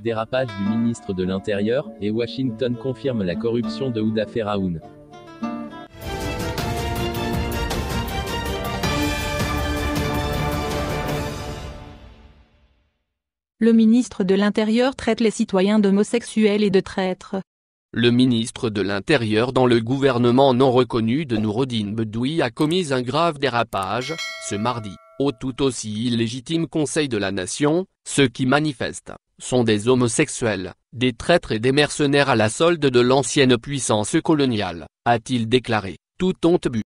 Dérapage du ministre de l'Intérieur, et Washington confirme la corruption de Houda Feraoun. Le ministre de l'Intérieur traite les citoyens d'homosexuels et de traîtres. Le ministre de l'Intérieur dans le gouvernement non reconnu de Nourodine Bedoui a commis un grave dérapage, ce mardi, au tout aussi illégitime Conseil de la Nation, ce qui manifeste sont des homosexuels, des traîtres et des mercenaires à la solde de l'ancienne puissance coloniale, a-t-il déclaré, tout honte but.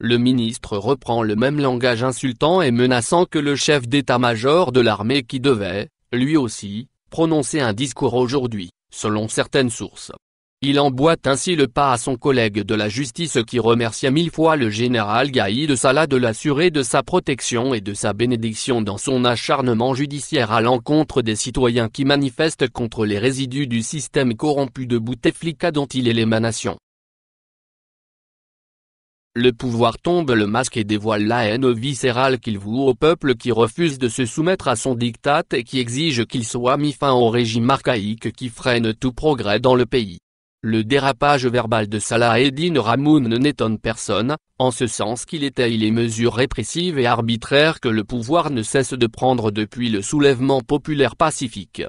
Le ministre reprend le même langage insultant et menaçant que le chef d'état-major de l'armée qui devait, lui aussi, prononcer un discours aujourd'hui, selon certaines sources, il emboîte ainsi le pas à son collègue de la justice qui remercia mille fois le général Gaïd Salah de l'assurer de sa protection et de sa bénédiction dans son acharnement judiciaire à l'encontre des citoyens qui manifestent contre les résidus du système corrompu de Bouteflika dont il est l'émanation. Le pouvoir tombe le masque et dévoile la haine viscérale qu'il voue au peuple qui refuse de se soumettre à son diktat et qui exige qu'il soit mis fin au régime archaïque qui freine tout progrès dans le pays. Le dérapage verbal de Salah Eddin Ramoun ne n'étonne personne, en ce sens qu'il étaye les mesures répressives et arbitraires que le pouvoir ne cesse de prendre depuis le soulèvement populaire pacifique.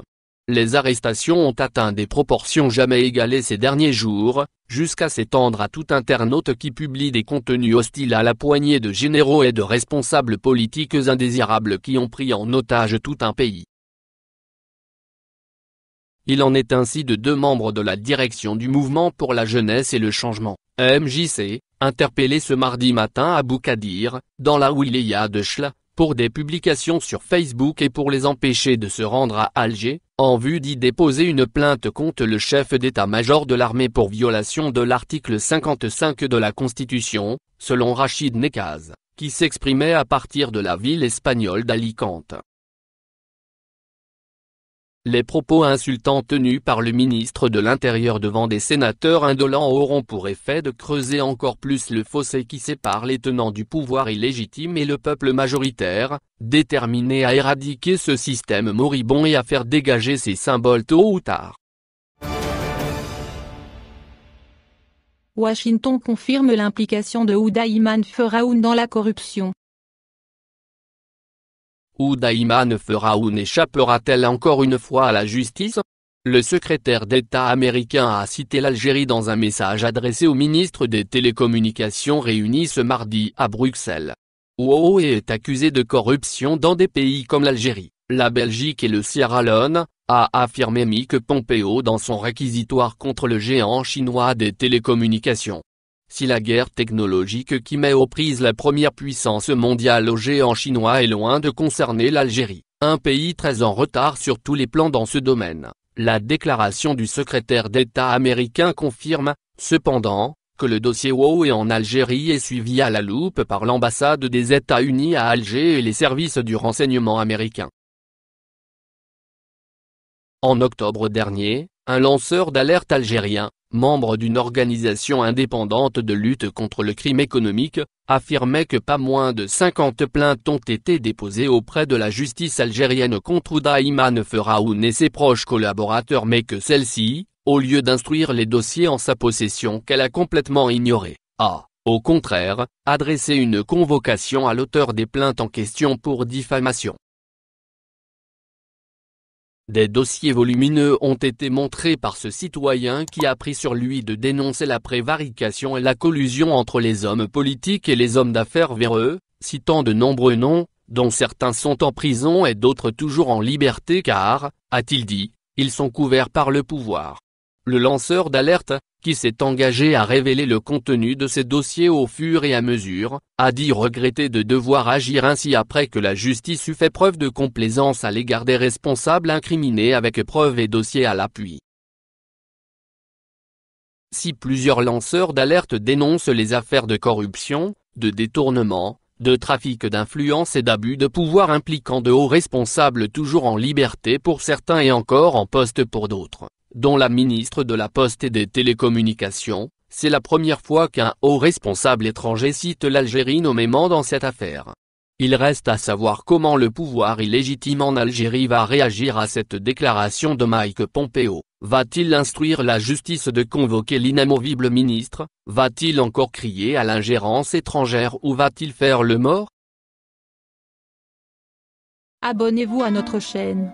Les arrestations ont atteint des proportions jamais égalées ces derniers jours, jusqu'à s'étendre à tout internaute qui publie des contenus hostiles à la poignée de généraux et de responsables politiques indésirables qui ont pris en otage tout un pays. Il en est ainsi de deux membres de la direction du mouvement pour la jeunesse et le changement, MJC, interpellés ce mardi matin à Boukadir, dans la wilaya de Chla, pour des publications sur Facebook et pour les empêcher de se rendre à Alger, en vue d'y déposer une plainte contre le chef d'état-major de l'armée pour violation de l'article 55 de la Constitution, selon Rachid Nekaz, qui s'exprimait à partir de la ville espagnole d'Alicante. Les propos insultants tenus par le ministre de l'Intérieur devant des sénateurs indolents auront pour effet de creuser encore plus le fossé qui sépare les tenants du pouvoir illégitime et le peuple majoritaire, déterminé à éradiquer ce système moribond et à faire dégager ses symboles tôt ou tard. Washington confirme l'implication de Houda Iman dans la corruption. Daïma ne fera ou n'échappera-t-elle encore une fois à la justice Le secrétaire d'État américain a cité l'Algérie dans un message adressé au ministre des Télécommunications réuni ce mardi à Bruxelles. Huawei est accusé de corruption dans des pays comme l'Algérie, la Belgique et le Sierra Leone, a affirmé Mike Pompeo dans son réquisitoire contre le géant chinois des télécommunications. Si la guerre technologique qui met aux prises la première puissance mondiale au géant chinois est loin de concerner l'Algérie, un pays très en retard sur tous les plans dans ce domaine, la déclaration du secrétaire d'État américain confirme, cependant, que le dossier Huawei en Algérie est suivi à la loupe par l'ambassade des États-Unis à Alger et les services du renseignement américain. En octobre dernier, un lanceur d'alerte algérien, membre d'une organisation indépendante de lutte contre le crime économique, affirmait que pas moins de 50 plaintes ont été déposées auprès de la justice algérienne contre Ouda imane Feraoun et ses proches collaborateurs mais que celle-ci, au lieu d'instruire les dossiers en sa possession qu'elle a complètement ignorés, a, au contraire, adressé une convocation à l'auteur des plaintes en question pour diffamation. Des dossiers volumineux ont été montrés par ce citoyen qui a pris sur lui de dénoncer la prévarication et la collusion entre les hommes politiques et les hommes d'affaires véreux, citant de nombreux noms, dont certains sont en prison et d'autres toujours en liberté car, a-t-il dit, ils sont couverts par le pouvoir. Le lanceur d'alerte, qui s'est engagé à révéler le contenu de ces dossiers au fur et à mesure, a dit regretter de devoir agir ainsi après que la justice eut fait preuve de complaisance à l'égard des responsables incriminés avec preuves et dossiers à l'appui. Si plusieurs lanceurs d'alerte dénoncent les affaires de corruption, de détournement, de trafic d'influence et d'abus de pouvoir impliquant de hauts responsables toujours en liberté pour certains et encore en poste pour d'autres dont la ministre de la Poste et des Télécommunications, c'est la première fois qu'un haut responsable étranger cite l'Algérie nommément dans cette affaire. Il reste à savoir comment le pouvoir illégitime en Algérie va réagir à cette déclaration de Mike Pompeo, va-t-il instruire la justice de convoquer l'inamovible ministre, va-t-il encore crier à l'ingérence étrangère ou va-t-il faire le mort Abonnez-vous à notre chaîne.